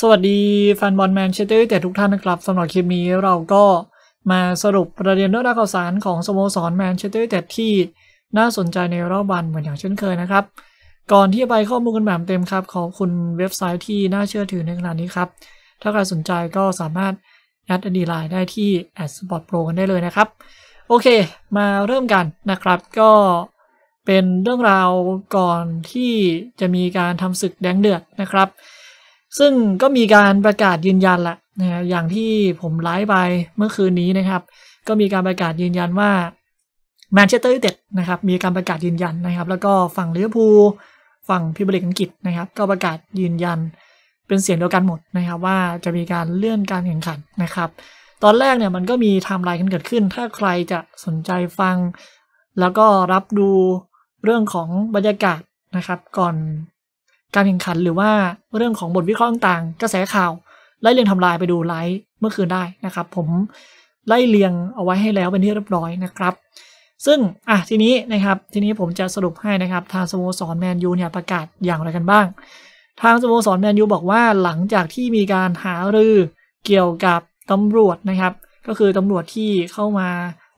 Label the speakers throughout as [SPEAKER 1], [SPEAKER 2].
[SPEAKER 1] สวัสดีแฟนบอลแมนเชสเตอร์ยูไนเต็ดทุกท่านนะครับสำหรับคลิปนี้เราก็มาสรุปประเด็นเรื่องราวข่าวสารของสโมสรแมนเชสเตอร์ยูไนเต็ดที่น่าสนใจในรอบวันเหมือนอย่างเช่นเคยนะครับ ก่อนที่จะไปข้อมูลกันแบบเต็มครับ ขอบคุณเว็บไซต์ที่น่าเชื่อถือในขณะนี้ครับ ถ้าใครสนใจก็สามารถแอดดีไลน์ได้ที่ดสปอร์ตโปรกันได้เลยนะครับ โอเค มาเริ่มกันนะครับ ก็เป็นเรื่องราวก่อนที่จะมีการทำศึกแดงเดือดนะครับซึ่งก็มีการประกาศยืนยันละนะอย่างที่ผมไลฟ์ไปเมื่อคืนนี้นะครับ ก็มีการประกาศยืนยันว่าแมนเชสเตอร์ยูไนเต็ดนะครับมีการประกาศยืนยันนะครับ แล้วก็ฝั่งลิเวอร์พูลฝั่งพิบริกอังกฤษนะครับ ก็ประกาศยืนยันเป็นเสียงเดียวกันหมดนะครับ ว่าจะมีการเลื่อนการแข่งขันนะครับ ตอนแรกเนี่ยมันก็มีไทม์ไลน์กันเกิดขึ้น ถ้าใครจะสนใจฟัง แล้วก็รับดูเรื่องของบรรยากาศนะครับก่อนการแข่งขันหรือว่าเรื่องของบทวิเคราะห์ต่างๆกระแสข่าวไล่เรียงทำลายไปดูไลฟ์เมื่อคืนได้นะครับ ผมไล่เรียงเอาไว้ให้แล้วเป็นที่เรียบร้อยนะครับ ซึ่งอ่ะทีนี้นะครับทีนี้ผมจะสรุปให้นะครับ ทางสโมสรแมนยูเนี่ยประกาศอย่างไรกันบ้าง ทางสโมสรแมนยูบอกว่าหลังจากที่มีการหารือเกี่ยวกับตำรวจนะครับ ก็คือตำรวจที่เข้ามา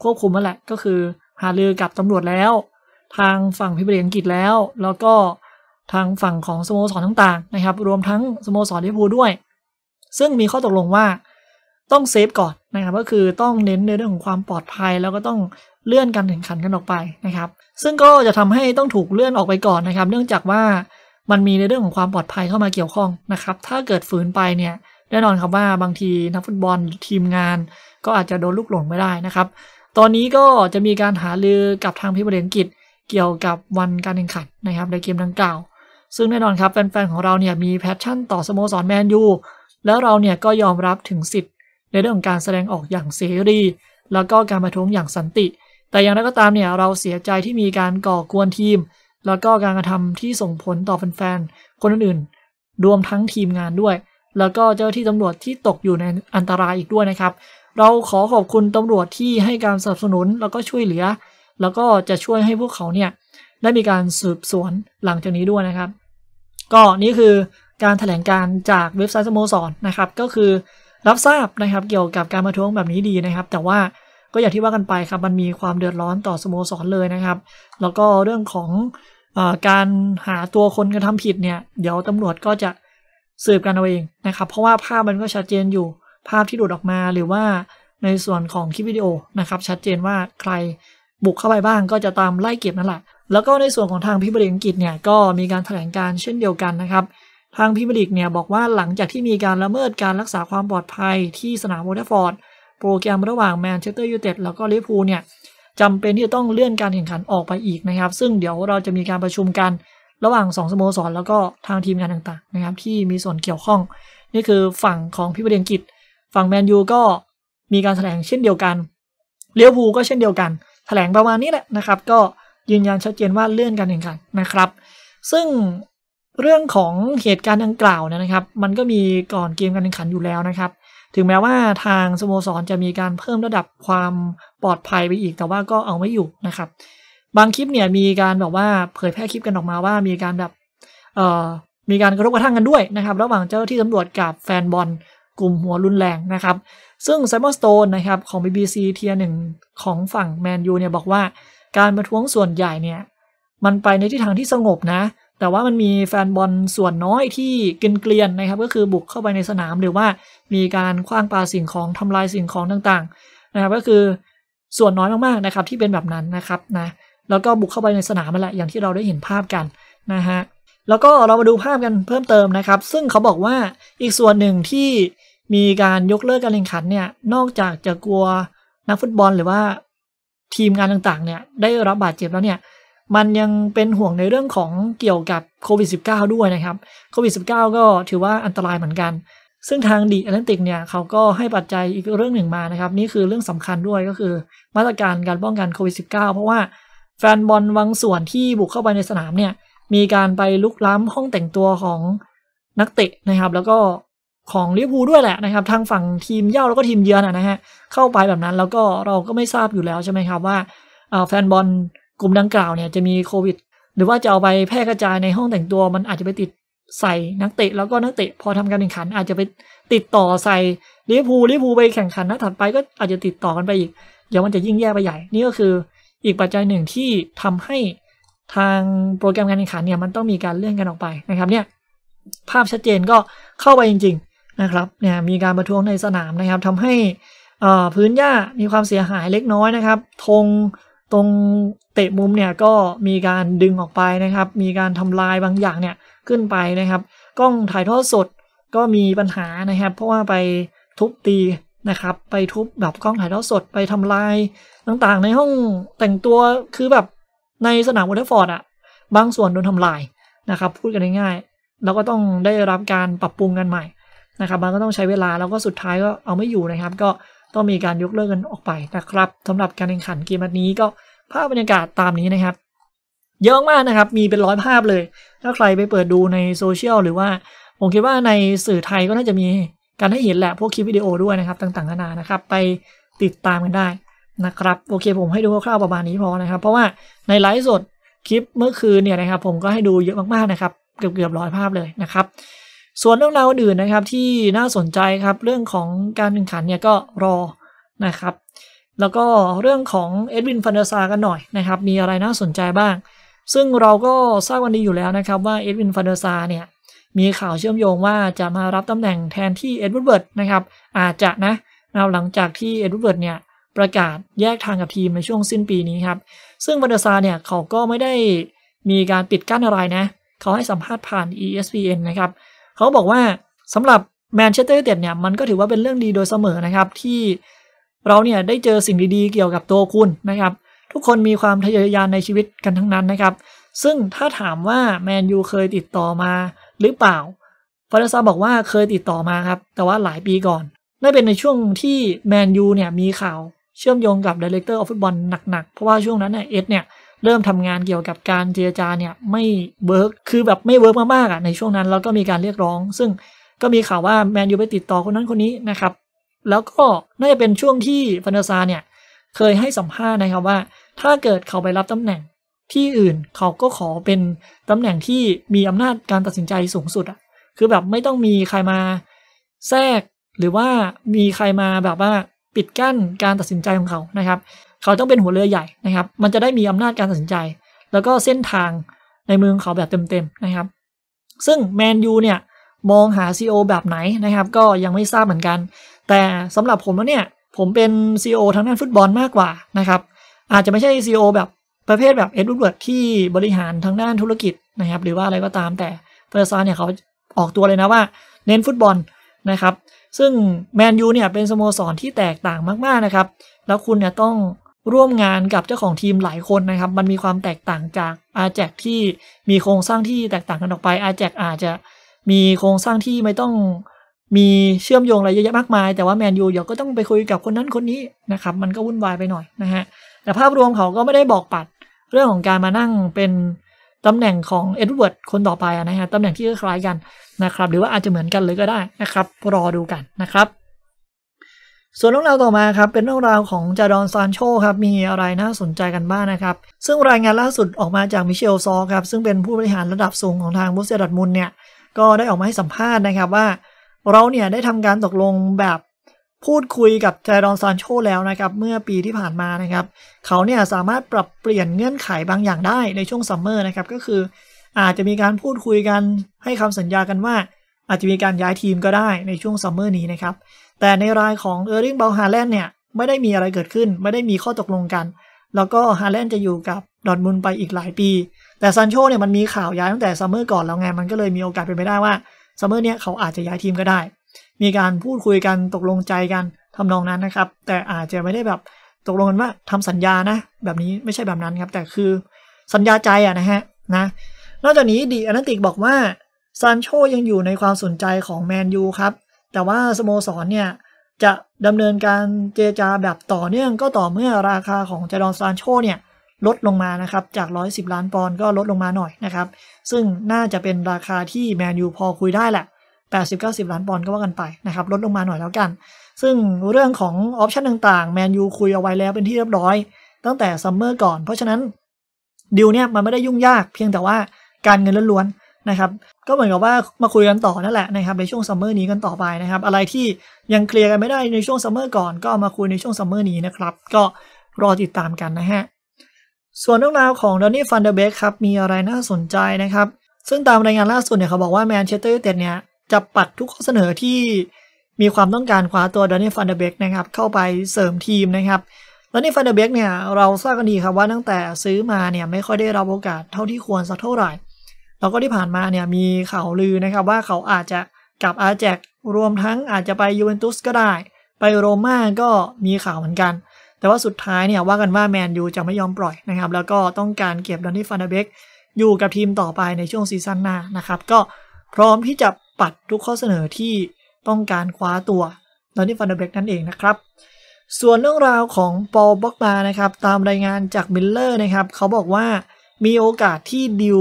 [SPEAKER 1] ควบคุมนั่นแหละก็คือหารือกับตำรวจแล้ว ทางฝั่งพิบเลีอังกฤษแล้วแล้วก็ทางฝั่งของสโมสรต่างๆนะครับรวมทั้งสโมสรลิเวอร์พูลด้วยซึ่งมีข้อตกลงว่าต้องเซฟก่อนนะครับก็คือต้องเน้นในเรื่องของความปลอดภัย แล้วก็ต้องเลื่อนการแข่งขันกันออกไปนะครับ ซึ่งก็จะทำให้ต้องถูกเลื่อนออกไปก่อนนะครับ เนื่องจากว่ามันมีในเรื่องของความปลอดภัยเข้ามาเกี่ยวข้องนะครับถ้าเกิดฝืนไปเนี่ยแน่นอนครับว่าบางทีนักฟุตบอลทีมงานก็อาจจะโดนลูกหลงไม่ได้นะครับ ตอนนี้ก็จะมีการหารือกับทางพิบอังกฤษ เกี่ยวกับวันการแข่งขันนะครับในเกมดังกล่าวซึ่งแน่นอนครับแฟนๆของเราเนี่ยมีแพชชั่นต่อสโมสรแมนยูแล้วเราเนี่ยก็ยอมรับถึงสิทธิ์ ในเรื่องของการแสดงออกอย่างเสรี แล้วก็การประท้วงอย่างสันติ แต่อย่างไรก็ตามเนี่ยเราเสียใจที่มีการก่อกวนทีม แล้วก็การกระทำที่ส่งผลต่อแฟนๆคนอื่นๆรวมทั้งทีมงานด้วย แล้วก็เจ้าที่ตำรวจที่ตกอยู่ในอันตรายอีกด้วยนะครับ เราขอขอบคุณตำรวจที่ให้การสนับสนุนแล้วก็ช่วยเหลือ แล้วก็จะช่วยให้พวกเขาเนี่ยได้มีการสืบสวนหลังจากนี้ด้วยนะครับก็นี่คือการถแถลงการจากเว็บไซต์สโมสรนนะครับก็คือรับทราบนะครับเกี่ยวกับการมาท้วงแบบนี้ดีนะครับแต่ว่าก็อย่างที่ว่ากันไปครับมันมีความเดือดร้อนต่อสโมสรเลยนะครับ แล้วก็เรื่องของอการหาตัวคนกระทำผิดเนี่ยเดี๋ยวตำรวจก็จะสืบกันเอาเองนะครับ เพราะว่าภาพมันก็ชัดเจนอยู่ภาพที่หลุดออกมาหรือว่าในส่วนของคลิปวิดีโอนะครับ ชัดเจนว่าใครบุกเข้าไปบ้างก็จะตามไล่เก็บนั่นแหละแล้วก็ในส่วนของทางพิบริอังกฤษเนี่ยก็มีการแถลงการเช่นเดียวกันนะครับ ทางพิบริกเนี่ยบอกว่าหลังจากที่มีการละเมิดการรักษาความปลอดภัยที่สนามโวลเดฟอร์ดโปรแกรมระหว่างแมนเชสเตอร์ยูไนเต็ดแล้วก็ลิเวอร์พูลเนี่ยจำเป็นที่จะต้องเลื่อนการแข่งขันออกไปอีกนะครับ ซึ่งเดี๋ยวเราจะมีการประชุมกันระหว่าง 2สโมสร แล้วก็ทางทีมงานต่างๆนะครับ ที่มีส่วนเกี่ยวข้องนี่คือฝั่งของพิบริอังกฤษฝั่งแมนยูก็มีการแถลงเช่นเดียวกันเลี้ยวภูก็เช่นเดียวกัน แถลงประมาณนี้แหละนะครับก็ยืนยันชัดเจนว่าเลื่อนการแข่งขันนะครับ ซึ่งเรื่องของเหตุการณ์ดังกล่าวนะครับ มันก็มีก่อนเกมการแข่งขันอยู่แล้วนะครับ ถึงแม้ว่าทางสโมสรจะมีการเพิ่มระดับความปลอดภัยไปอีก แต่ว่าก็เอาไม่อยู่นะครับ บางคลิปเนี่ยมีการแบบว่าเผยแพร่คลิปกันออกมาว่ามีการแบบเอ่อมีการกระทบกระทั่งกันด้วยนะครับ ระหว่างเจ้าที่ตำรวจกับแฟนบอลกลุ่มหัวรุนแรงนะครับ ซึ่งไซมอนสโตนนะครับของ BBC เทียหนึ่งของฝั่ง แมนยูเนี่ยบอกว่าการประท้วงส่วนใหญ่เนี่ยมันไปในทิศทางที่สงบนะแต่ว่ามันมีแฟนบอลส่วนน้อยที่กินเกลียนนะครับก็คือบุกเข้าไปในสนามหรือว่ามีการคว้างปาสิ่งของทำลายสิ่งของต่างๆนะครับก็คือส่วนน้อยมากๆนะครับ ที่เป็นแบบนั้นนะครับนะแล้วก็บุกเข้าไปในสนามมาแหละอย่างที่เราได้เห็นภาพกันนะฮะแล้วก็เรามาดูภาพกันเพิ่มเติมนะครับ ซึ่งเขาบอกว่าอีกส่วนหนึ่งที่มีการยกเลิกการแข่งขันเนี่ยนอกจากจะกลัวนักฟุตบอลหรือว่าทีมงานต่างๆ เนี่ยได้รับบาดเจ็บแล้วเนี่ยมันยังเป็นห่วงในเรื่องของเกี่ยวกับโควิด -19 ด้วยนะครับโควิด -19 ก็ถือว่าอันตรายเหมือนกัน ซึ่งทางดีแอตแลนติกเนี่ยเขาก็ให้ปัจจัยอีกเรื่องหนึ่งมานะครับ นี่คือเรื่องสำคัญด้วยก็คือมาตรการการป้องกันโควิด -19 เพราะว่า แฟนบอลบางส่วนที่บุกเข้าไปในสนามเนี่ยมีการไปลุกล้ำห้องแต่งตัวของนักเตะนะครับแล้วก็ของลิเวอร์พูลด้วยแหละนะครับทางฝั่งทีมเย่าแล้วก็ทีมเยือนนะฮะเข้าไปแบบนั้นแล้วก็เราก็ไม่ทราบอยู่แล้วใช่ไหมครับว่าแฟนบอลกลุ่มดังกล่าวเนี่ยจะมีโควิด หรือว่าจะเอาไปแพร่กระจายในห้องแต่งตัวมันอาจจะไปติดใส่นักเตะแล้วก็นักเตะพอทำการแข่งขัน อาจจะไปติดต่อใส่ลิเวอร์พูลลิเวอร์พูลไปแข่งขันนัดถัดไปก็อาจจะติดต่อกันไปอีกเดี๋ยวมันจะยิ่งแย่ไปใหญ่นี่ก็คืออีกปัจจัยหนึ่งที่ทำให้ทางโปรแกรมการแข่งขันเนี่ยมันต้องมีการเลื่อนกันออกไปนะครับเนี่ยภาพชัดเจนก็เข้าไปจริง ๆนะครับ เนี่ย มีการประท้วงในสนามนะครับ ทำให้พื้นหญ้ามีความเสียหายเล็กน้อยนะครับธงตรงเตะมุมเนี่ยก็มีการดึงออกไปนะครับ มีการทำลายบางอย่างเนี่ย ขึ้นไปนะครับ กล้องถ่ายทอดสดก็มีปัญหานะครับ เพราะว่าไปทุบตีนะครับ ไปทุบแบบกล้องถ่ายทอดสด ไปทำลายต่างๆ ในห้องแต่งตัว คือแบบในสนามวอเตอร์ฟอร์ดอะบางส่วนโดนทำลายนะครับ พูดกันง่ายๆ เราก็ต้องได้รับการปรับปรุงกันใหม่นะครับมันก็ต้องใช้เวลาแล้วก็สุดท้ายก็เอาไม่อยู่นะครับ ก็ต้องมีการยกเลิกกันออกไปนะครับ สำหรับการแข่งขันเกมนี้ก็ภาพบรรยากาศตามนี้นะครับ เยอะมากนะครับ มีเป็นร้อยภาพเลย ถ้าใครไปเปิดดูในโซเชียลหรือว่า ผมคิดว่าในสื่อไทยก็น่าจะมีการให้เห็นแหละพวกคลิปวิดีโอด้วยนะครับ ต่างๆนานานะครับ ไปติดตามกันได้นะครับโอเค ผมให้ดูคร่าวๆประมาณนี้พอนะครับ เพราะว่าในไลฟ์สดคลิปเมื่อคืนเนี่ยนะครับ ผมก็ให้ดูเยอะมากๆนะครับ เกือบๆร้อยภาพเลยนะครับส่วนเรื่องราวอื่นนะครับที่น่าสนใจครับ เรื่องของการแข่งขันเนี่ยก็รอนะครับ แล้วก็เรื่องของเอ็ดวินฟันเดอร์ซากันหน่อยนะครับ มีอะไรน่าสนใจบ้าง ซึ่งเราก็ทราบวันนี้อยู่แล้วนะครับว่าเอ็ดวินฟันเดอร์ซาเนี่ยมีข่าวเชื่อมโยงว่าจะมารับตำแหน่งแทนที่เอ็ดวดเบิร์ดนะครับ อาจจะนะนะหลังจากที่เอ็ดวดเบิร์ดเนี่ยประกาศแยกทางกับทีมในช่วงสิ้นปีนี้ครับซึ่งฟันเดอร์ซาเนี่ยเขาก็ไม่ได้มีการปิดกั้นอะไรนะเขาให้สัมภาษณ์ผ่าน ESPN นะครับเขาบอกว่าสำหรับแมนเชสเตอร์ยูไนเต็ดเนี่ยมันก็ถือว่าเป็นเรื่องดีโดยเสมอนะครับที่เราเนี่ยได้เจอสิ่งดีๆเกี่ยวกับตัวคุณนะครับทุกคนมีความทะเยอทะยานในชีวิตกันทั้งนั้นนะครับซึ่งถ้าถามว่าแมนยูเคยติดต่อมาหรือเปล่าฟาร์ซาบอกว่าเคยติดต่อมาครับ แต่ว่าหลายปีก่อนน่าเป็นในช่วงที่แมนยูเนี่ยมีข่าวเชื่อมโยงกับดีเลกเตอร์ออฟฟุตบอลหนักๆ เพราะว่าช่วงนั้นเนี่ยเอ็ดเนี่ยเริ่มทำงานเกี่ยวกับการเจรจาเนี่ยไม่เวิร์กคือแบบไม่เวิร์กมากๆอ่ะในช่วงนั้นเราก็มีการเรียกร้อง ซึ่งก็มีข่าวว่าแมนยูไปติดต่อคนนั้นคนนี้นะครับ แล้วก็น่าจะเป็นช่วงที่ฟันเดอร์ซาเนี่ยเคยให้สัมภาษณ์นะครับว่า ถ้าเกิดเขาไปรับตำแหน่งที่อื่นเขาก็ขอเป็นตำแหน่งที่มีอำนาจการตัดสินใจสูงสุดอ่ะคือแบบไม่ต้องมีใครมาแทรก หรือว่ามีใครมาแบบว่าปิดกั้นการตัดสินใจของเขานะครับเขาต้องเป็นหัวเรือใหญ่นะครับ มันจะได้มีอำนาจการตัดสินใจ แล้วก็เส้นทางในเมืองเขาแบบเต็มๆนะครับ ซึ่งแมนยูเนี่ย มองหา c โอแบบไหนนะครับ ก็ยังไม่ทราบเหมือนกัน แต่สำหรับผมแล้วเนี่ย ผมเป็น c โอทางด้านฟุตบอลมากกว่านะครับ อาจจะไม่ใช่ c โอแบบประเภทแบบเอ็ดวูดเวิร์ดที่บริหารทางด้านธุรกิจนะครับ หรือว่าอะไรก็ตาม แต่เฟอร์ซานเนี่ยเขาออกตัวเลยนะว่าเน้นฟุตบอลนะครับ ซึ่งแมนยูเนี่ยเป็นสโมสรที่แตกต่างมากๆนะครับ แล้วคุณเนี่ยต้องร่วมงานกับเจ้าของทีมหลายคนนะครับ มันมีความแตกต่างจากอาแจที่มีโครงสร้างที่แตกต่างกันออกไป อาแจอาจจะมีโครงสร้างที่ไม่ต้อง มีเชื่อมโยงอะไรเยอะแยมากมาย แต่ว่าแมนยูเดี๋ยวก็ต้องไปคุยกับคนนั้นคนนี้นะครับ มันก็วุ่นวายไปหน่อยนะฮะ แต่ภาพรวมเขาก็ไม่ได้บอกปัดเรื่องของการมานั่งเป็นตำแหน่งของเอ็ดเวิร์ดคนต่อไปนะฮะตำแหน่งที่คล้ายกันนะครับ หรือว่าอาจจะเหมือนกันเลยก็ได้นะครับ รอดูกันนะครับส่วนเรื่องราวต่อมาครับ เป็นเรื่องราวของจารอนซานโชครับ มีอะไรน่าสนใจกันบ้างนะครับ ซึ่งรายงานล่าสุดออกมาจากมิเชลซอครับ ซึ่งเป็นผู้บริหารระดับสูงของทางบุสเซดัตมุนเนี่ย ก็ได้ออกมาให้สัมภาษณ์นะครับว่า เราเนี่ยได้ทำการตกลงแบบพูดคุยกับจารอนซานโชแล้วนะครับ เมื่อปีที่ผ่านมานะครับ เขาเนี่ยสามารถปรับเปลี่ยนเงื่อนไขบางอย่างได้ในช่วงซัมเมอร์นะครับก็คือ อาจจะมีการพูดคุยกันให้คำสัญญากันว่า อาจจะมีการย้ายทีมก็ได้ในช่วงซัมเมอร์นี้นะครับแต่ในรายของเออร์ลิงเบลฮาแลนด์เนี่ยไม่ได้มีอะไรเกิดขึ้นไม่ได้มีข้อตกลงกัน แล้วก็ฮาแลนด์จะอยู่กับดอทมุนไปอีกหลายปี แต่ซันโชเนี่ยมันมีข่าวย้ายตั้งแต่ซัมเมอร์ก่อนแล้วไง มันก็เลยมีโอกาสเป็นไปได้ว่าซัมเมอร์เนี่ยเขาอาจจะย้ายทีมก็ได้ มีการพูดคุยกันตกลงใจกันทำนองนั้นนะครับ แต่อาจจะไม่ได้แบบตกลงกันว่าทำสัญญานะ แบบนี้ไม่ใช่แบบนั้นครับแต่คือสัญญาใจอะนะฮะนะนอกจากนี้ดีอนาติกบอกว่าซันโชยังอยู่ในความสนใจของแมนยูครับแต่ว่าสโมสรเนี่ยจะดำเนินการเจรจาแบบต่อเนื่องก็ต่อเมื่อราคาของเจดอนซานโชเนี่ยลดลงมานะครับ จาก 110 ล้านปอนด์ก็ลดลงมาหน่อยนะครับ ซึ่งน่าจะเป็นราคาที่แมนยูพอคุยได้แหละ 80-90 ล้านปอนด์ก็ว่ากันไป นะครับลดลงมาหน่อยแล้วกัน ซึ่งเรื่องของออปชันต่างๆแมนยูคุยเอาไว้แล้วเป็นที่เรียบร้อยตั้งแต่ซัมเมอร์ก่อนเพราะฉะนั้นดิวเนี่ยมันไม่ได้ยุ่งยากเพียงแต่ว่าการเงินล้วนนะครับก็เหมือนกับว่ามาคุยกันต่อนั่นแหละนะครับในช่วงซัมเมอร์นี้กันต่อไปนะครับอะไรที่ยังเคลียร์กันไม่ได้ในช่วงซัมเมอร์ก่อนก็มาคุยในช่วงซัมเมอร์นี้นะครับ ก็รอติดตามกันนะฮะ ส่วนเรื่องราวของดอนนี่ฟันเดอร์เบคครับมีอะไรน่าสนใจนะครับ ซึ่งตามรายงานล่าสุดเนี่ยเขาบอกว่าแมนเชสเตอร์ยูไนเต็ดเนี่ย จะปัดทุกข้อเสนอที่มีความต้องการคว้าตัวดอนนี่ฟันเดอร์เบคนะครับเข้าไปเสริมทีมนะครับดอนนี่ฟันเดอร์เบคเนี่ยเราทราบกันดีครับว่าตั้งแต่ซื้อมาเนี่ยไม่ค่อยได้รับโอกาสเท่าที่ควรสักเท่าไหร่แล้วก็ที่ผ่านมาเนี่ยมีข่าวลือนะครับว่าเขาอาจจะกลับอาแจกรวมทั้งอาจจะไปยูเวนตุสก็ได้ ไปโรม่าก็มีข่าวเหมือนกัน แต่ว่าสุดท้ายเนี่ยว่ากันว่าแมนยูจะไม่ยอมปล่อยนะครับ แล้วก็ต้องการเก็บดอนนี่ฟานาเบกอยู่กับทีมต่อไปในช่วงซีซั่นหน้านะครับ ก็พร้อมที่จะปัดทุกข้อเสนอที่ต้องการคว้าตัวดอนนี่ฟานาเบกนั่นเองนะครับ ส่วนเรื่องราวของปอลบ็อกมานะครับตามรายงานจากมิลเลอร์นะครับเขาบอกว่ามีโอกาสที่ดิว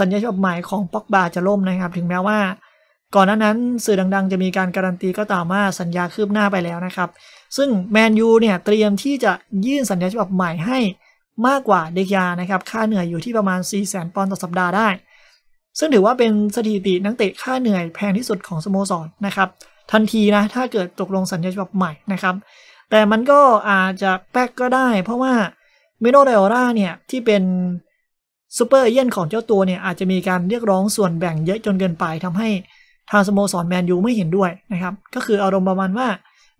[SPEAKER 1] สัญญาฉบับใหม่ของปอกบาจะล่มนะครับถึงแม้ว่า ก่อนหน้านั้นสื่อดังๆ จะมีการการันตีก็ตามว่าสัญญาคืบหน้าไปแล้วนะครับ ซึ่งแมนยูเนี่ย เตรียมที่จะยื่นสัญญาฉบับใหม่ให้มากกว่าเดกยานะครับ ค่าเหนื่อยอยู่ที่ประมาณ 4 0 0 0 0นปอนด์ต่อสัปดาห์ได้ ซึ่งถือว่าเป็นสถิตินักเตะค่าเหนื่อยแพงที่สุดของสโมสรนนะครับทันทีนะถ้าเกิดตกลงสัญญาฉบับใหม่นะครับ แต่มันก็อาจจะแป๊กก็ได้ เพราะว่าเมโนเดโอราเนี่ยที่เป็นซูเปอร์เอเย่นของเจ้าตัวเนี่ยอาจจะมีการเรียกร้องส่วนแบ่งเยอะจนเกินไปทำให้ทางสโมสรแมนยูไม่เห็นด้วยนะครับก็คืออารมณ์ประมาณว่า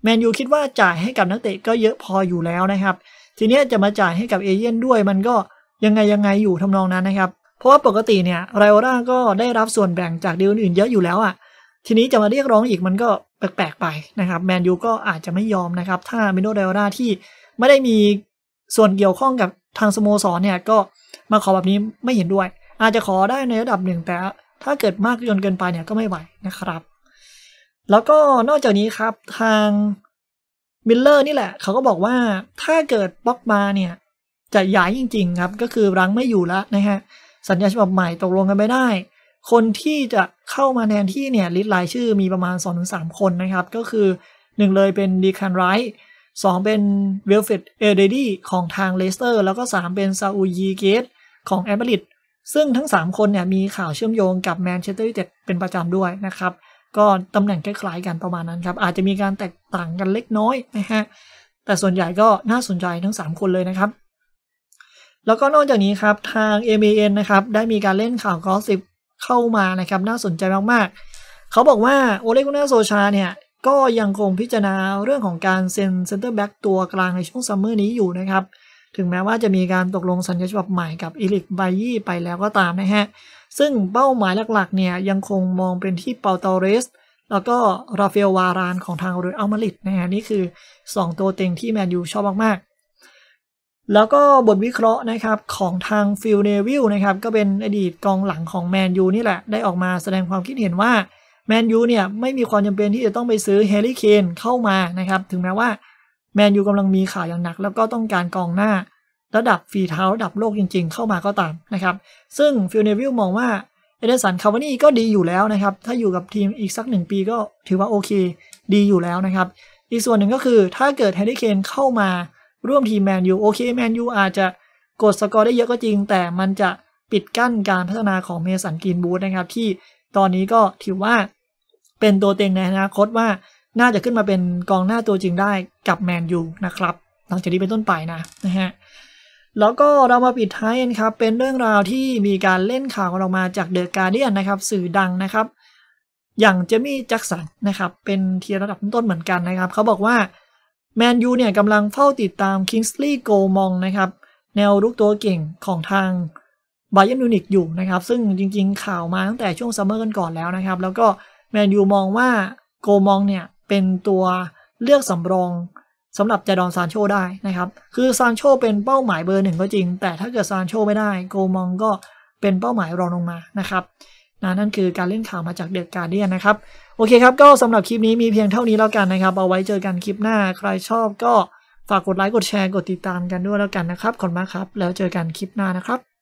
[SPEAKER 1] แมนยูคิดว่าจ่ายให้กับนักเตะก็เยอะพออยู่แล้วนะครับ ทีนี้จะมาจ่ายให้กับเอเย่นด้วยมันก็ยังไงยังไงอยู่ทำนองนั้นนะครับ เพราะว่าปกติเนี่ยไรโอราก็ได้รับส่วนแบ่งจากดีลอื่นเยอะอยู่แล้วอะ่ะ ทีนี้จะมาเรียกร้องอีกมันก็แปลกๆไปนะครับแมนยูก็อาจจะไม่ยอมนะครับถ้ามิโนเดลราที่ไม่ได้มีส่วนเกี่ยวข้องกับทางสโมสรเนี่ย ก็มาขอแบบนี้ไม่เห็นด้วย อาจจะขอได้ในระดับหนึ่งแต่ถ้าเกิดมากจนเกินไปเนี่ยก็ไม่ไหวนะครับ แล้วก็นอกจากนี้ครับทางมิลเลอร์นี่แหละเขาก็บอกว่าถ้าเกิดบ็อกมาเนี่ย จะย้ายจริงๆครับ ก็คือรั้งไม่อยู่แล้วนะฮะสัญญาฉบับใหม่ตกลงกันไม่ได้ คนที่จะเข้ามาแทนที่เนี่ยลิสต์ราย ชื่อมีประมาณ2-3คนนะครับ ก็คือหนึ่งเลยเป็นดีคันไรท์สองเป็นเวลเฟตเอเดดี้ของทางเลสเตอร์แล้วก็สามเป็นซาอูยีเกตของแอมเบริดซึ่งทั้งสามคนเนี่ยมีข่าวเชื่อมโยงกับแมนเชสเตอร์ยูไนเต็ดเป็นประจำด้วยนะครับ ก็ตำแหน่งคล้ายๆกันประมาณนั้นครับ อาจจะมีการแตกต่างกันเล็กน้อยนะฮะแต่ส่วนใหญ่ก็น่าสนใจทั้ง 3 คนเลยนะครับ แล้วก็นอกจากนี้ครับทาง m a n นะครับได้มีการเล่นข่าวกอสิบเข้ามานะครับ น่าสนใจมากๆเขาบอกว่าโอเลกุน่าโซชาเนี่ยก็ยังคงพิจารณาเรื่องของการเซ็นเซ็นเตอร์แบ็กตัวกลางในช่วงซัมเมอร์นี้อยู่นะครับ ถึงแม้ว่าจะมีการตกลงสัญญาฉบับใหม่กับอิลิกไบยี่ไปแล้วก็ตามนะฮะ ซึ่งเป้าหมายหลักๆ เนี่ยยังคงมองเป็นที่เปาตอเรสแล้วก็ราเฟลวารานของทางเรอัลมาริดนะฮะนี่คือ 2 ตัวเต็งที่แมนยูชอบมากๆ แล้วก็บทวิเคราะห์นะครับของทางฟิลเนวิลนะครับก็เป็นอดีตกองหลังของแมนยูนี่แหละได้ออกมาแสดงความคิดเห็นว่าแมนยูเนี่ยไม่มีความจำเป็นที่จะต้องไปซื้อเฮลิเคนเข้ามานะครับ ถึงแม้ว่าแมนยูกำลังมีข่าวอย่างหนักแล้วก็ต้องการกองหน้าระดับฝีเท้าระดับโลกจริงๆ เข้ามาก็ตามนะครับ ซึ่งฟิลเนวิลมองว่าเอเดนสันคาวานี่ก็ดีอยู่แล้วนะครับ ถ้าอยู่กับทีมอีกสักหนึ่งปีก็ถือว่าโอเค ดีอยู่แล้วนะครับ อีกส่วนหนึ่งก็คือถ้าเกิดแฮร์รี่เคนเข้ามาร่วมทีมแมนยูโอเคแมนยูอาจจะกดสกอร์ได้เยอะก็จริง แต่มันจะปิดกั้นการพัฒนาของเมสันกินบูธนะครับที่ตอนนี้ก็ถือว่าเป็นตัวเต็งในอนาคตว่าน่าจะขึ้นมาเป็นกองหน้าตัวจริงได้กับแมนยูนะครับหลังจากนี้เป็นต้นไปนะนะฮะแล้วก็เรามาปิดท้ายกันครับ เป็นเรื่องราวที่มีการเล่นข่าวออกมาจากเดอะการ์เดียนนะครับ สื่อดังนะครับ อย่างเจมี่แจ็คสันนะครับ เป็นเทียระดับต้นเหมือนกันนะครับ เขาบอกว่าแมนยูเนี่ยกำลังเฝ้าติดตามคิงส์ลีย์โกมองนะครับ แนวรุกตัวเก่งของทางไบาเยนมิวนิกอยู่นะครับ ซึ่งจริง ๆ ข่าวมาตั้งแต่ช่วงซัมเมอร์กันก่อนแล้วนะครับ แล้วก็แมนยูมองว่าโกมองเนี่ยเป็นตัวเลือกสำรองสำหรับจะดอนซานโชได้นะครับ คือซานโชเป็นเป้าหมายเบอร์หนึ่งก็จริง แต่ถ้าเกิดซานโชไม่ได้ โกมองก็เป็นเป้าหมายรองลงมานะครับนั่นคือการเล่นข่าวมาจากเดอะการเดียนนะครับ โอเคครับ ก็สำหรับคลิปนี้มีเพียงเท่านี้แล้วกันนะครับ เอาไว้เจอกันคลิปหน้าใครชอบก็ฝากกดไลค์กดแชร์กดติดตามกันด้วยแล้วกันนะครับขอบคุณมากครับ แล้วเจอกันคลิปหน้านะครับ